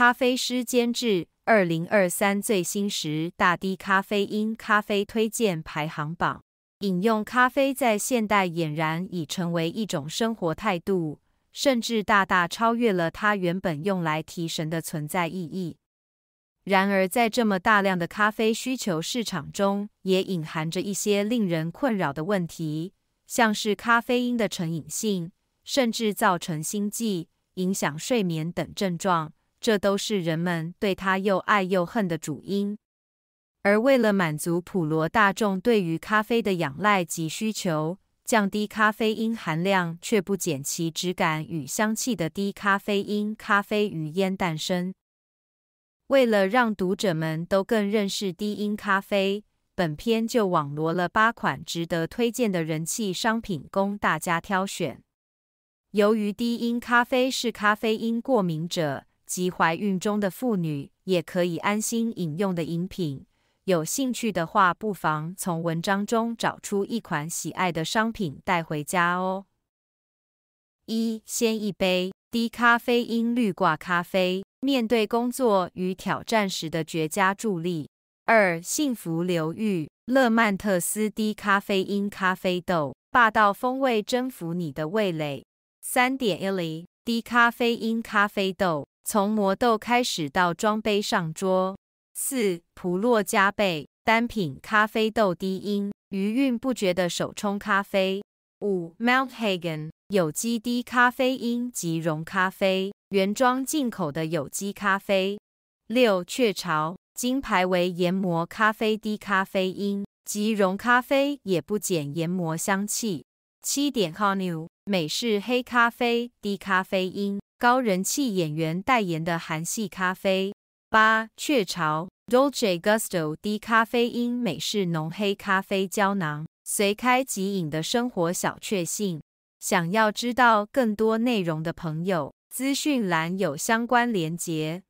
咖啡师监制，二零二三最新十大低咖啡因咖啡推荐排行榜。饮用咖啡在现代俨然已成为一种生活态度，甚至大大超越了它原本用来提神的存在意义。然而，在这么大量的咖啡需求市场中，也隐含着一些令人困扰的问题，像是咖啡因的成瘾性，甚至造成心悸、影响睡眠等症状。这都是人们对他又爱又恨的主因。而为了满足普罗大众对于咖啡的仰赖及需求，降低咖啡因含量却不减其质感与香气的低咖啡因咖啡与烟诞生。为了让读者们都更认识低因咖啡，本篇就网罗了八款值得推荐的人气商品供大家挑选。由于低因咖啡是咖啡因过敏者，及怀孕中的妇女也可以安心饮用的饮品。有兴趣的话，不妨从文章中找出一款喜爱的商品带回家哦。一、先一杯低咖啡因绿挂咖啡，面对工作与挑战时的绝佳助力。二、幸福流域勒曼特斯低咖啡因咖啡豆，霸道风味征服你的味蕾。三点一 l l y 低咖啡因咖啡豆。从磨豆开始到装杯上桌，四普洛加贝单品咖啡豆低音余韵不绝的手冲咖啡。五 Mount Hagen 有机低咖啡因即溶咖啡，原装进口的有机咖啡。六雀巢金牌为研磨咖啡低咖啡因即溶咖啡，也不减研磨香气。七点号 u 美式黑咖啡低咖啡因。高人气演员代言的韩系咖啡，八雀巢 d o l c e Gusto 低咖啡因美式浓黑咖啡胶囊，随开即饮的生活小确幸。想要知道更多内容的朋友，资讯栏有相关链接。